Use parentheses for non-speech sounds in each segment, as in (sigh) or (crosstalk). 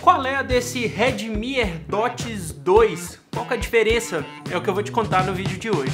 Qual é a desse Redmi Air Dots 2? Qual é a diferença? É o que eu vou te contar no vídeo de hoje.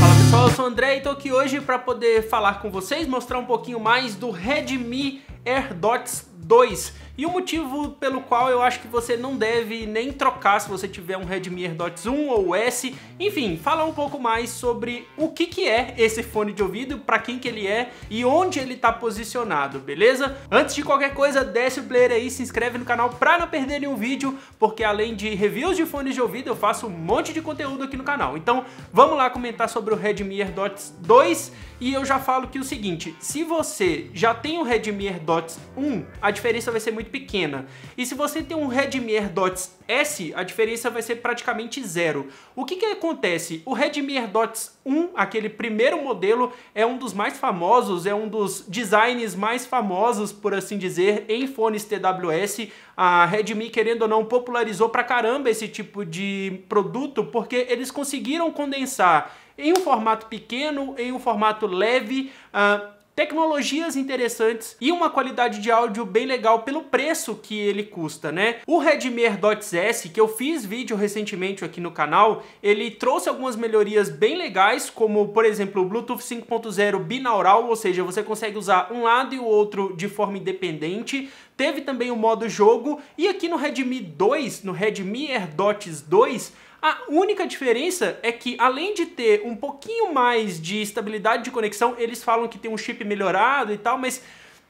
Fala pessoal, eu sou o André e estou aqui hoje para poder falar com vocês, mostrar um pouquinho mais do Redmi Air Dots 2 e o motivo pelo qual eu acho que você não deve nem trocar se você tiver um Redmi AirDots 1 ou S. Enfim, falar um pouco mais sobre o que, que é esse fone de ouvido, para quem que ele é e onde ele está posicionado, beleza? Antes de qualquer coisa, desce o player aí, se inscreve no canal para não perder nenhum vídeo, porque além de reviews de fones de ouvido, eu faço um monte de conteúdo aqui no canal. Então, vamos lá comentar sobre o Redmi AirDots 2 e eu já falo que é o seguinte, se você já tem o Redmi AirDots 1, a diferença vai ser muito pequena. E se você tem um Redmi AirDots S, a diferença vai ser praticamente zero. O que, que acontece? O Redmi AirDots 1, aquele primeiro modelo, é um dos mais famosos, é um dos designs mais famosos, por assim dizer, em fones TWS. A Redmi, querendo ou não, popularizou pra caramba esse tipo de produto, porque eles conseguiram condensar em um formato pequeno, em um formato leve, uh, tecnologias interessantes e uma qualidade de áudio bem legal pelo preço que ele custa, né? O Redmi Air Dots S, que eu fiz vídeo recentemente aqui no canal, ele trouxe algumas melhorias bem legais, como por exemplo o Bluetooth 5.0 binaural, ou seja, você consegue usar um lado e o outro de forma independente, teve também o modo jogo e aqui no Redmi 2, no Redmi Air Dots 2, a única diferença é que, além de ter um pouquinho mais de estabilidade de conexão, eles falam que tem um chip melhorado e tal, mas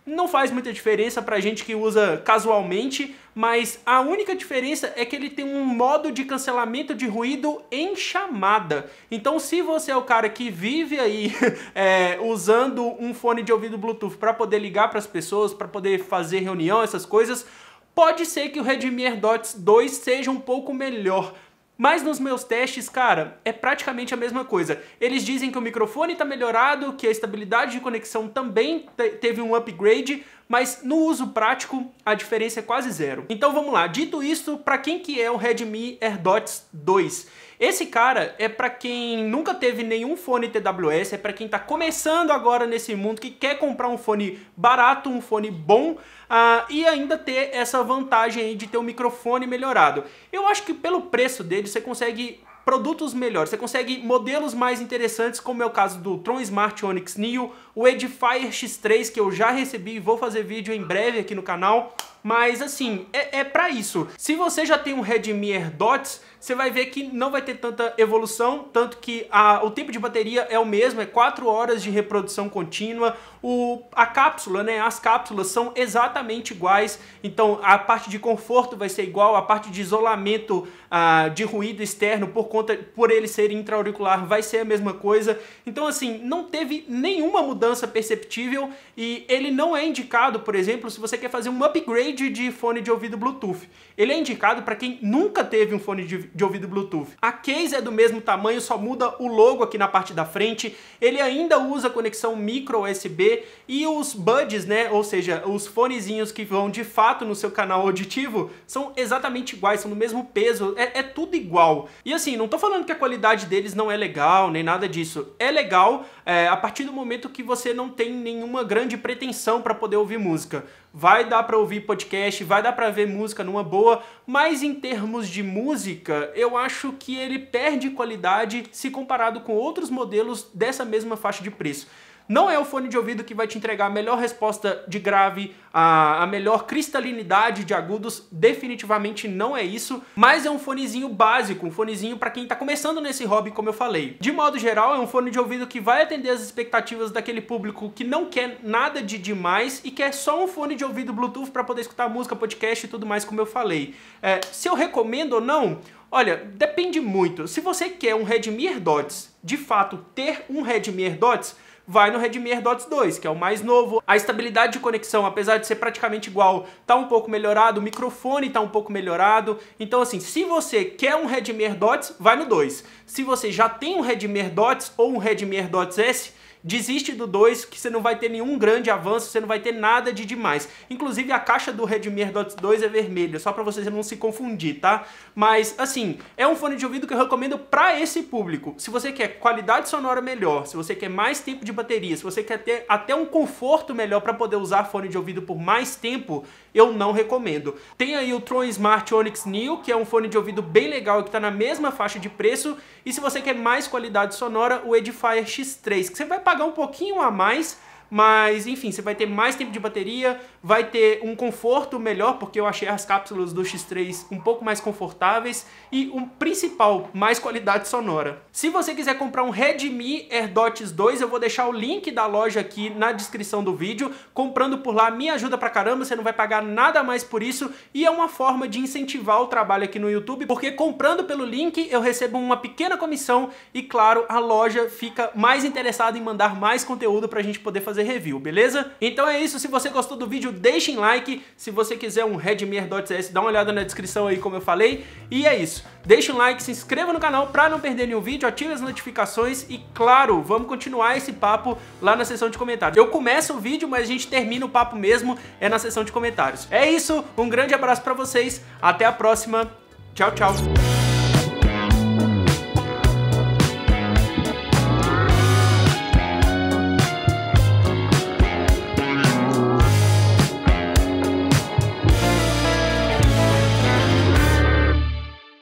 não faz muita diferença pra gente que usa casualmente, mas a única diferença é que ele tem um modo de cancelamento de ruído em chamada. Então se você é o cara que vive aí (laughs) é, usando um fone de ouvido Bluetooth para poder ligar para as pessoas, para poder fazer reunião, essas coisas, pode ser que o Redmi AirDots 2 seja um pouco melhor, mas nos meus testes, cara, é praticamente a mesma coisa. Eles dizem que o microfone está melhorado, que a estabilidade de conexão também teve um upgrade, mas no uso prático a diferença é quase zero. Então vamos lá, dito isso, para quem que é o Redmi AirDots 2? Esse cara é para quem nunca teve nenhum fone TWS, é para quem está começando agora nesse mundo, que quer comprar um fone barato, um fone bom, uh, e ainda ter essa vantagem de ter o um microfone melhorado. Eu acho que pelo preço dele você consegue produtos melhores, você consegue modelos mais interessantes, como é o caso do Tron Smart Onix Neo, o Edifier X3 que eu já recebi e vou fazer vídeo em breve aqui no canal, mas assim, é, é para isso. Se você já tem um Redmi AirDots, você vai ver que não vai ter tanta evolução, tanto que a, o tempo de bateria é o mesmo, é 4 horas de reprodução contínua, o, a cápsula, né, as cápsulas são exatamente iguais, então a parte de conforto vai ser igual, a parte de isolamento ah, de ruído externo por conta por ele ser intraauricular vai ser a mesma coisa, então assim, não teve nenhuma mudança perceptível e ele não é indicado, por exemplo, se você quer fazer um upgrade de fone de ouvido Bluetooth, ele é indicado para quem nunca teve um fone de de ouvido Bluetooth. A case é do mesmo tamanho, só muda o logo aqui na parte da frente. Ele ainda usa conexão micro USB e os buds, né, ou seja, os fonezinhos que vão de fato no seu canal auditivo, são exatamente iguais, são do mesmo peso, é, é tudo igual. E assim, não tô falando que a qualidade deles não é legal, nem nada disso. É legal é, a partir do momento que você não tem nenhuma grande pretensão para poder ouvir música vai dar para ouvir podcast, vai dar para ver música numa boa, mas em termos de música, eu acho que ele perde qualidade se comparado com outros modelos dessa mesma faixa de preço não é o fone de ouvido que vai te entregar a melhor resposta de grave, a, a melhor cristalinidade de agudos, definitivamente não é isso, mas é um fonezinho básico, um fonezinho para quem está começando nesse hobby, como eu falei. De modo geral, é um fone de ouvido que vai atender as expectativas daquele público que não quer nada de demais e quer só um fone de ouvido Bluetooth para poder escutar música, podcast e tudo mais, como eu falei. É, se eu recomendo ou não, Olha, depende muito. Se você quer um Redmi AirDots, de fato ter um Redmi AirDots, vai no Redmi AirDots 2, que é o mais novo. A estabilidade de conexão, apesar de ser praticamente igual, tá um pouco melhorado, o microfone tá um pouco melhorado. Então assim, se você quer um Redmi AirDots, vai no 2. Se você já tem um Redmi AirDots ou um Redmi AirDots S, Desiste do 2 que você não vai ter nenhum grande avanço, você não vai ter nada de demais. Inclusive a caixa do Redmi AirDots 2 é vermelha, só para vocês não se confundir, tá? Mas assim, é um fone de ouvido que eu recomendo para esse público. Se você quer qualidade sonora melhor, se você quer mais tempo de bateria, se você quer ter até um conforto melhor para poder usar fone de ouvido por mais tempo, eu não recomendo. Tem aí o Tron Smart Onix Neo, que é um fone de ouvido bem legal e que está na mesma faixa de preço. E se você quer mais qualidade sonora, o Edifier X3, que você vai pagar um pouquinho a mais, mas enfim, você vai ter mais tempo de bateria, vai ter um conforto melhor, porque eu achei as cápsulas do X3 um pouco mais confortáveis e um principal, mais qualidade sonora. Se você quiser comprar um Redmi AirDots 2, eu vou deixar o link da loja aqui na descrição do vídeo. Comprando por lá me ajuda pra caramba, você não vai pagar nada mais por isso e é uma forma de incentivar o trabalho aqui no YouTube, porque comprando pelo link eu recebo uma pequena comissão e claro, a loja fica mais interessada em mandar mais conteúdo pra gente poder fazer review, beleza? Então é isso, se você gostou do vídeo, vídeo, deixem like. Se você quiser um Redmi S, dá uma olhada na descrição aí, como eu falei. E é isso. Deixe um like, se inscreva no canal para não perder nenhum vídeo, ative as notificações e, claro, vamos continuar esse papo lá na seção de comentários. Eu começo o vídeo, mas a gente termina o papo mesmo, é na seção de comentários. É isso, um grande abraço para vocês, até a próxima, tchau, tchau!